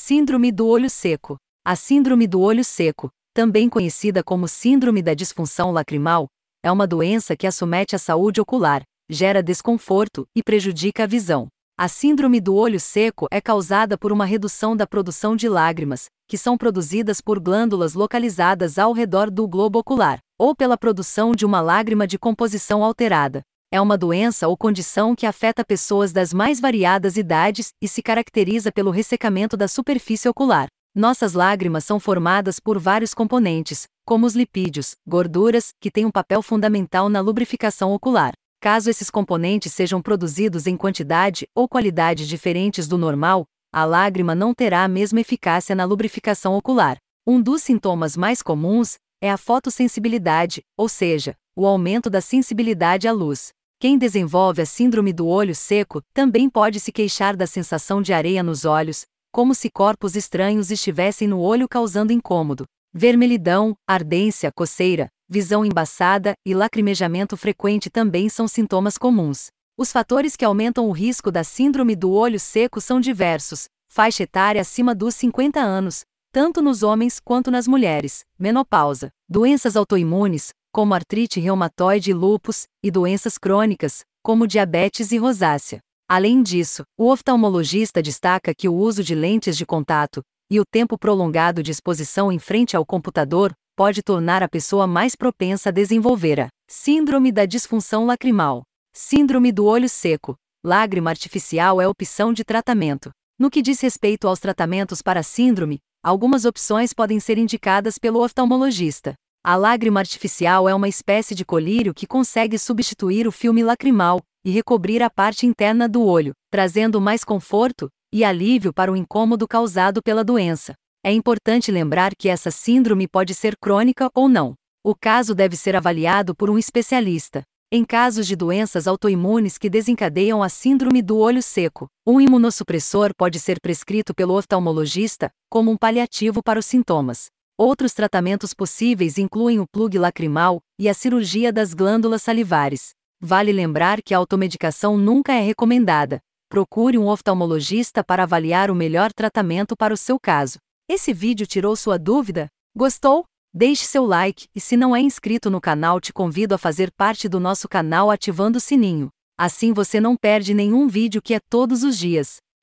Síndrome do olho seco. A síndrome do olho seco, também conhecida como síndrome da disfunção lacrimal, é uma doença que assomete a saúde ocular, gera desconforto e prejudica a visão. A síndrome do olho seco é causada por uma redução da produção de lágrimas, que são produzidas por glândulas localizadas ao redor do globo ocular, ou pela produção de uma lágrima de composição alterada. É uma doença ou condição que afeta pessoas das mais variadas idades e se caracteriza pelo ressecamento da superfície ocular. Nossas lágrimas são formadas por vários componentes, como os lipídios, gorduras, que têm um papel fundamental na lubrificação ocular. Caso esses componentes sejam produzidos em quantidade ou qualidade diferentes do normal, a lágrima não terá a mesma eficácia na lubrificação ocular. Um dos sintomas mais comuns é a fotossensibilidade, ou seja, o aumento da sensibilidade à luz. Quem desenvolve a síndrome do olho seco também pode se queixar da sensação de areia nos olhos, como se corpos estranhos estivessem no olho causando incômodo, vermelhidão, ardência, coceira, visão embaçada e lacrimejamento frequente também são sintomas comuns. Os fatores que aumentam o risco da síndrome do olho seco são diversos, faixa etária acima dos 50 anos, tanto nos homens quanto nas mulheres, menopausa, doenças autoimunes, como artrite reumatoide e lúpus, e doenças crônicas, como diabetes e rosácea. Além disso, o oftalmologista destaca que o uso de lentes de contato e o tempo prolongado de exposição em frente ao computador pode tornar a pessoa mais propensa a desenvolver a síndrome da disfunção lacrimal. Síndrome do olho seco. Lágrima artificial é opção de tratamento. No que diz respeito aos tratamentos para síndrome, algumas opções podem ser indicadas pelo oftalmologista. A lágrima artificial é uma espécie de colírio que consegue substituir o filme lacrimal e recobrir a parte interna do olho, trazendo mais conforto e alívio para o incômodo causado pela doença. É importante lembrar que essa síndrome pode ser crônica ou não. O caso deve ser avaliado por um especialista. Em casos de doenças autoimunes que desencadeiam a síndrome do olho seco, um imunossupressor pode ser prescrito pelo oftalmologista como um paliativo para os sintomas. Outros tratamentos possíveis incluem o plug lacrimal e a cirurgia das glândulas salivares. Vale lembrar que a automedicação nunca é recomendada. Procure um oftalmologista para avaliar o melhor tratamento para o seu caso. Esse vídeo tirou sua dúvida? Gostou? Deixe seu like e se não é inscrito no canal, te convido a fazer parte do nosso canal ativando o sininho. Assim você não perde nenhum vídeo que é todos os dias.